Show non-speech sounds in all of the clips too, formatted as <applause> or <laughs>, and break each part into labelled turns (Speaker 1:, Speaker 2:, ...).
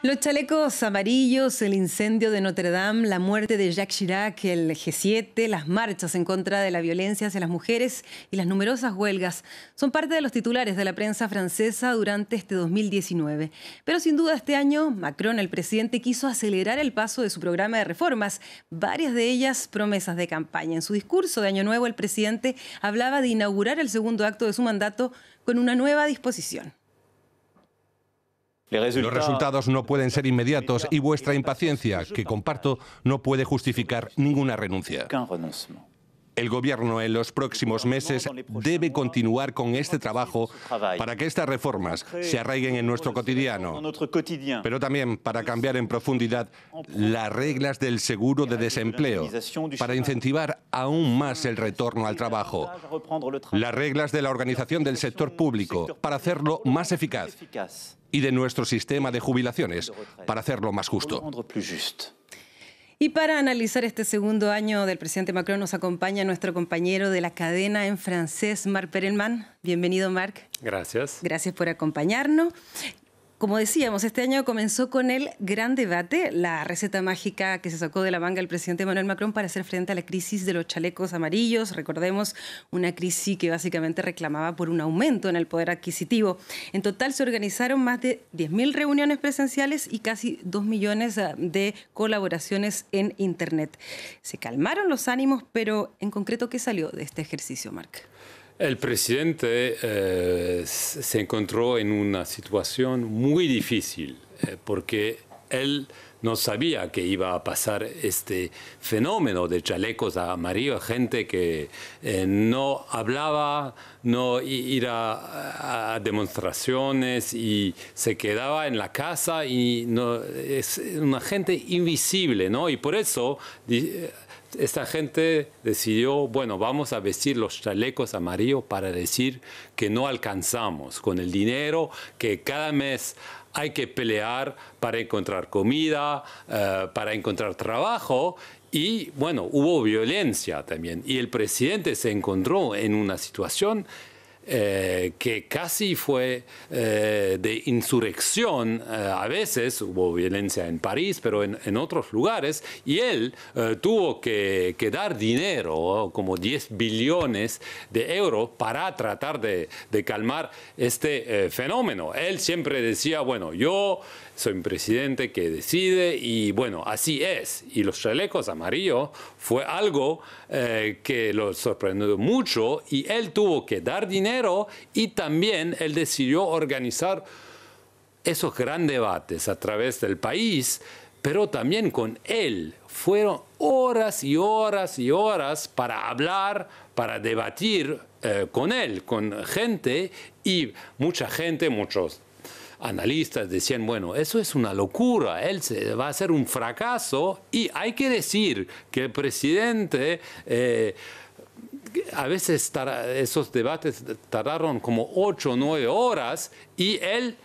Speaker 1: Los chalecos amarillos, el incendio de Notre Dame, la muerte de Jacques Chirac, el G7, las marchas en contra de la violencia hacia las mujeres y las numerosas huelgas son parte de los titulares de la prensa francesa durante este 2019. Pero sin duda este año Macron, el presidente, quiso acelerar el paso de su programa de reformas, varias de ellas promesas de campaña. En su discurso de Año Nuevo, el presidente hablaba de inaugurar el segundo acto de su mandato con una nueva disposición.
Speaker 2: Los resultados no pueden ser inmediatos y vuestra impaciencia, que comparto, no puede justificar ninguna renuncia. El gobierno en los próximos meses debe continuar con este trabajo para que estas reformas se arraiguen en nuestro cotidiano, pero también para cambiar en profundidad las reglas del seguro de desempleo, para incentivar aún más el retorno al trabajo, las reglas de la organización del sector público, para hacerlo más eficaz, y de nuestro sistema de jubilaciones, para hacerlo más justo.
Speaker 1: Y para analizar este segundo año del presidente Macron nos acompaña nuestro compañero de la cadena en francés, Marc Perelman. Bienvenido, Marc. Gracias. Gracias por acompañarnos. Como decíamos, este año comenzó con el gran debate, la receta mágica que se sacó de la manga el presidente Manuel Macron para hacer frente a la crisis de los chalecos amarillos. Recordemos una crisis que básicamente reclamaba por un aumento en el poder adquisitivo. En total se organizaron más de 10.000 reuniones presenciales y casi 2 millones eh, de colaboraciones en Internet. Se calmaron los ánimos, pero en concreto, ¿qué salió de este ejercicio, Marc?
Speaker 2: El presidente eh, se encontró en una situación muy difícil eh, porque él no sabía que iba a pasar este fenómeno de chalecos amarillos, gente que eh, no hablaba, no iba a, demostraciones y se quedaba en la casa y no, es una gente invisible, ¿no? Y por eso esta gente decidió, bueno, vamos a vestir los chalecos amarillos para decir que no alcanzamos con el dinero que cada mes hay que pelear para encontrar comida, eh, para encontrar trabajo. Y bueno, hubo violencia también. Y el presidente se encontró en una situación eh, que casi fue eh, de insurrección eh, a veces, hubo violencia en París, pero en, otros lugares, y él tuvo que, dar dinero, como 10 billones de euros, para tratar de, de calmar este fenómeno. Él siempre decía, bueno, yo soy un presidente que decide y bueno, así es. Y los chalecos amarillos fue algo que lo sorprendió mucho y él tuvo que dar dinero y también él decidió organizar esos grandes debates a través del país, pero también con él. Fueron horas y horas y horas para hablar, para debatir eh, con él, con gente y mucha gente, muchos analistas decían, bueno, eso es una locura, él se, va a ser un fracaso y hay que decir que el presidente... Eh, a veces esos debates tardaron como ocho o nueve horas y él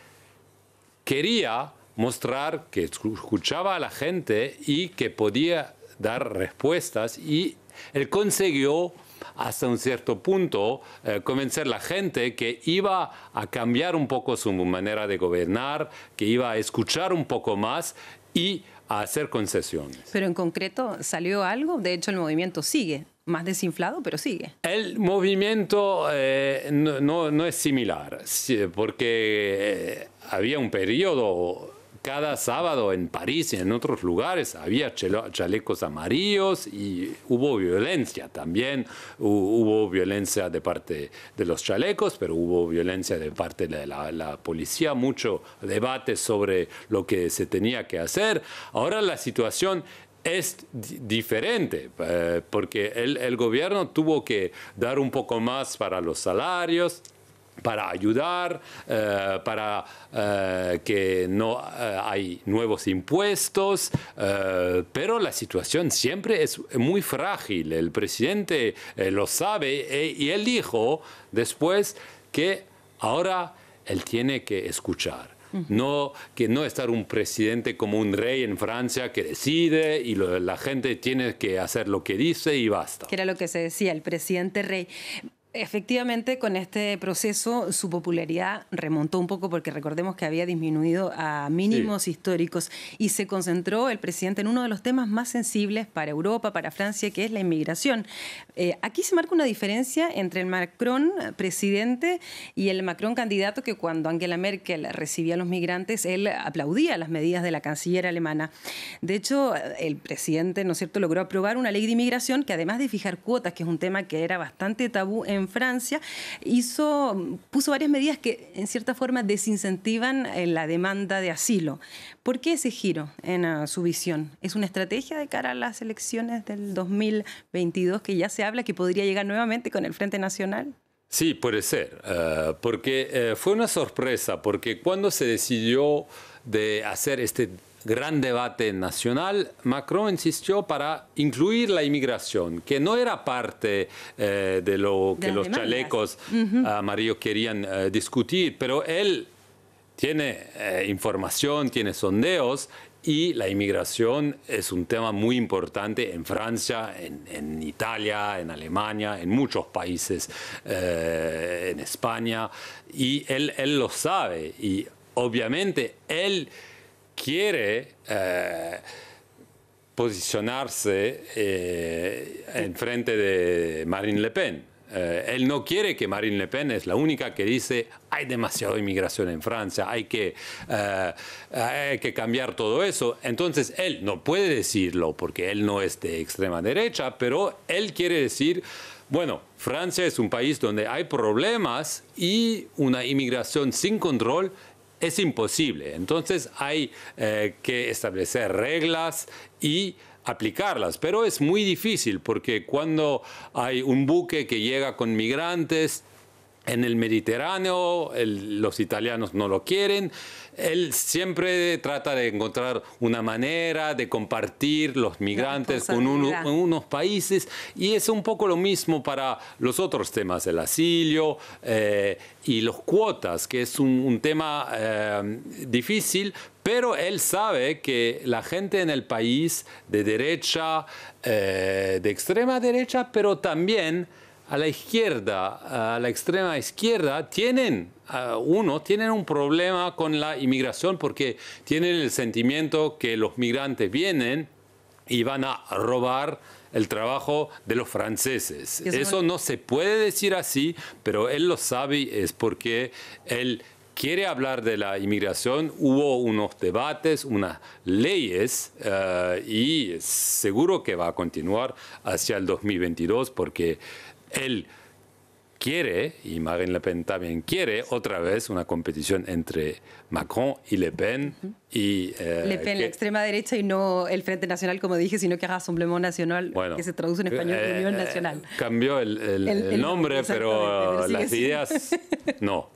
Speaker 2: quería mostrar que escuchaba a la gente y que podía dar respuestas y él consiguió hasta un cierto punto eh, convencer a la gente que iba a cambiar un poco su manera de gobernar, que iba a escuchar un poco más y a hacer concesiones.
Speaker 1: Pero en concreto, ¿salió algo? De hecho, el movimiento sigue más desinflado, pero sigue.
Speaker 2: El movimiento eh, no, es similar, porque eh, había un periodo, cada sábado en París y en otros lugares había chalecos amarillos y hubo violencia también, hubo violencia de parte de los chalecos, pero hubo violencia de parte de la, la policía, mucho debate sobre lo que se tenía que hacer. Ahora la situación es diferente, eh, porque el, gobierno tuvo que dar un poco más para los salarios para ayudar, eh, para eh, que no hay nuevos impuestos, pero la situación siempre es muy frágil. El presidente lo sabe y él dijo después que ahora él tiene que escuchar no, que no estar un presidente como un rey en Francia que decide y la gente tiene que hacer lo que dice y basta.
Speaker 1: Que era lo que se decía, el presidente rey. Efectivamente, con este proceso su popularidad remontó un poco porque recordemos que había disminuido a mínimos históricos y se concentró el presidente en uno de los temas más sensibles para Europa, para Francia, que es la inmigración. Eh, aquí se marca una diferencia entre el Macron presidente y el Macron candidato que cuando Angela Merkel recibía a los migrantes, él aplaudía las medidas de la canciller alemana. De hecho, el presidente, ¿no es cierto?, logró aprobar una ley de inmigración que además de fijar cuotas, que es un tema que era bastante tabú en Francia, hizo, puso varias medidas que en cierta forma desincentivan eh, la demanda de asilo. ¿Por qué ese giro en ah, su visión? ¿Es una estrategia de cara a las elecciones del 2022 que ya se habla que podría llegar nuevamente con el Frente Nacional?
Speaker 2: Sí, puede ser, eh, porque eh, fue una sorpresa, porque cuando se decidió de hacer este gran debate nacional, Macron insistió para incluir la inmigración, que no era parte eh, de lo que los chalecos ah, amarillos querían eh, discutir, pero él tiene eh, información, tiene sondeos y la inmigración es un tema muy importante en Francia, en, Italia, en Alemania, en muchos países, en España, y él, él lo sabe y obviamente él quiere eh, posicionarse eh, en frente de Marine Le Pen. Eh, él no quiere que Marine Le Pen es la única que dice hay demasiada inmigración en Francia, hay que, eh, hay que cambiar todo eso. Entonces él no puede decirlo porque él no es de extrema derecha, pero él quiere decir, bueno, Francia es un país donde hay problemas y una inmigración sin control es imposible. Entonces hay eh, que establecer reglas y aplicarlas, pero es muy difícil porque cuando hay un buque que llega con migrantes, en el Mediterráneo, los italianos no lo quieren. Él siempre trata de encontrar una manera de compartir los migrantes con unos países y es un poco lo mismo para los otros temas, el asilo eh, y los cuotas, que es un, tema eh, difícil, pero él sabe que la gente en el país de derecha, eh, de extrema derecha, pero también a la izquierda, a la extrema izquierda, tienen, uno, tienen un problema con la inmigración porque tienen el sentimiento que los migrantes vienen y van a robar el trabajo de los franceses. Eso no se puede decir así, pero él lo sabe y es porque él quiere hablar de la inmigración. Hubo unos debates, unas leyes eh, y seguro que va a continuar hacia el 2022 porque él quiere, y Marine Le Pen también quiere, otra vez una competición entre Macron y Le Pen y, eh, Le Pen, la
Speaker 1: extrema derecha y no el Frente Nacional, como dije, sino que haga Asamblea Nacional, que se traduce en español eh, Unión eh, Nacional.
Speaker 2: Cambió el, nombre, pero, las ideas <laughs> no.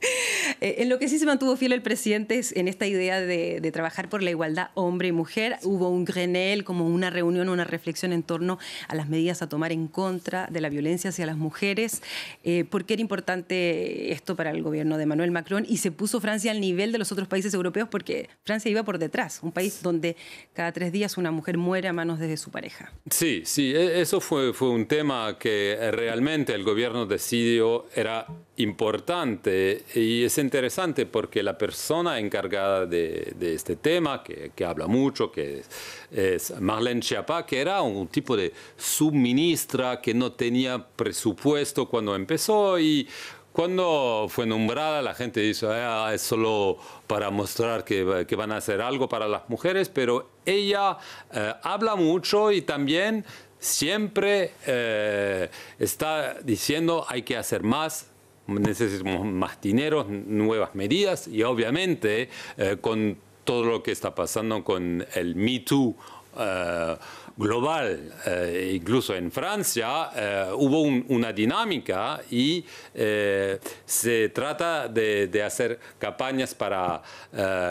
Speaker 1: en lo que sí se mantuvo fiel el presidente es en esta idea de, trabajar por la igualdad hombre y mujer. Hubo un grenel como una reunión, una reflexión en torno a las medidas a tomar en contra de la violencia hacia las mujeres. Eh, ¿Por qué era importante esto para el gobierno de Manuel Macron? Y se puso Francia al nivel de los otros países europeos porque Francia iba por detrás, un país donde cada tres días una mujer muere a manos de su pareja.
Speaker 2: Sí, sí, e, eso fue, fue un tema que eh, realmente el gobierno decidió era importante y es interesante porque la persona encargada de, este tema, que, habla mucho, que es, Marlene que era un tipo de subministra que no tenía presupuesto cuando empezó y cuando fue nombrada, la gente dice, ah, es solo para mostrar que, van a hacer algo para las mujeres, pero ella eh, habla mucho y también siempre eh, está diciendo hay que hacer más, necesitamos más dinero, nuevas medidas y obviamente eh, con todo lo que está pasando con el Me Too global, eh, incluso en Francia, eh, hubo una dinámica y eh, se trata de, hacer campañas para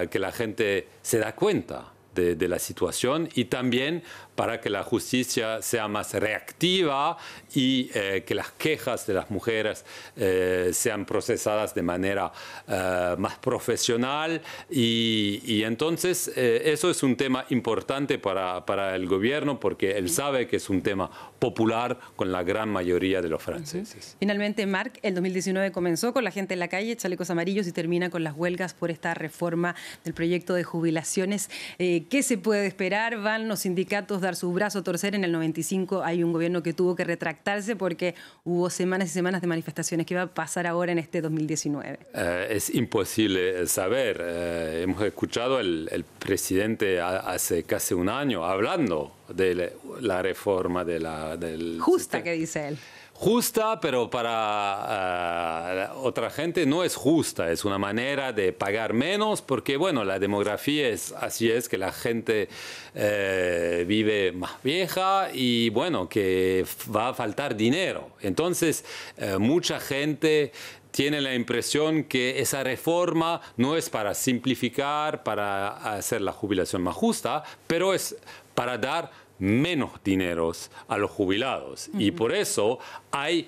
Speaker 2: que la gente se da cuenta. de, la situación y también para que la justicia sea más reactiva y eh, que las quejas de las mujeres eh, sean procesadas de manera eh, más profesional. Y, entonces eso es un tema importante para, para el gobierno porque él sabe que es un tema popular con la gran mayoría de los franceses.
Speaker 1: Finalmente, Marc, el 2019 comenzó con la gente en la calle, chalecos amarillos y termina con las huelgas por esta reforma del proyecto de jubilaciones. ¿Qué se puede esperar? Van los sindicatos su brazo torcer. En el 95 hay un gobierno que tuvo que retractarse porque hubo semanas y semanas de manifestaciones. ¿Qué va a pasar ahora en este 2019?
Speaker 2: Eh, es imposible eh, saber. Eh, hemos escuchado al el presidente hace casi un año hablando de la reforma de la... Del
Speaker 1: Justa que dice él
Speaker 2: justa, pero para eh, otra gente no es justa. Es una manera de pagar menos porque, bueno, la demografía es así es, que la gente eh, vive más vieja y, bueno, que va a faltar dinero. Entonces, eh, mucha gente tiene la impresión que esa reforma no es para simplificar, para hacer la jubilación más justa, pero es para dar menos dineros a los jubilados. Y por eso hay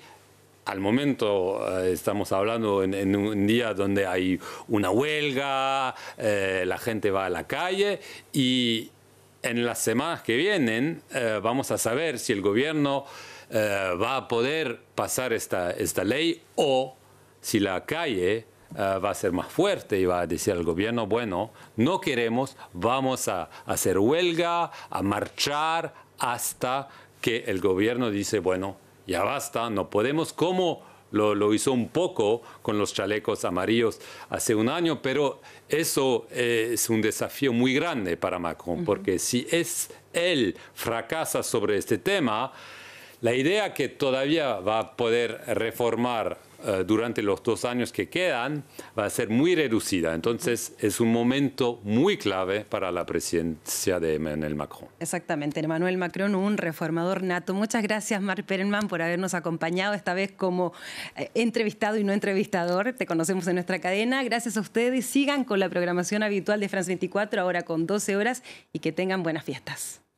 Speaker 2: al momento eh, estamos hablando en, un día donde hay una huelga, eh, la gente va a la calle y en las semanas que vienen eh, vamos a saber si el gobierno va a poder pasar esta ley o si la calle eh, va a ser más fuerte y va a decir al gobierno, bueno, no queremos, vamos a hacer huelga, a marchar hasta que el gobierno dice, bueno, ya basta, no podemos, como lo, hizo un poco con los chalecos amarillos hace un año, pero eso eh, es un desafío muy grande para Macron, porque si es él fracasa sobre este tema, la idea que todavía va a poder reformar eh, durante los dos años que quedan va a ser muy reducida. Entonces es un momento muy clave para la presidencia de Emmanuel Macron.
Speaker 1: Exactamente, Emmanuel Macron, un reformador nato. Muchas gracias, Mark Perenman, por habernos acompañado esta vez como eh, entrevistado y no entrevistador. Te conocemos en nuestra cadena. Gracias a ustedes. Sigan con la programación habitual de France 24, ahora con 12 horas, y que tengan buenas fiestas.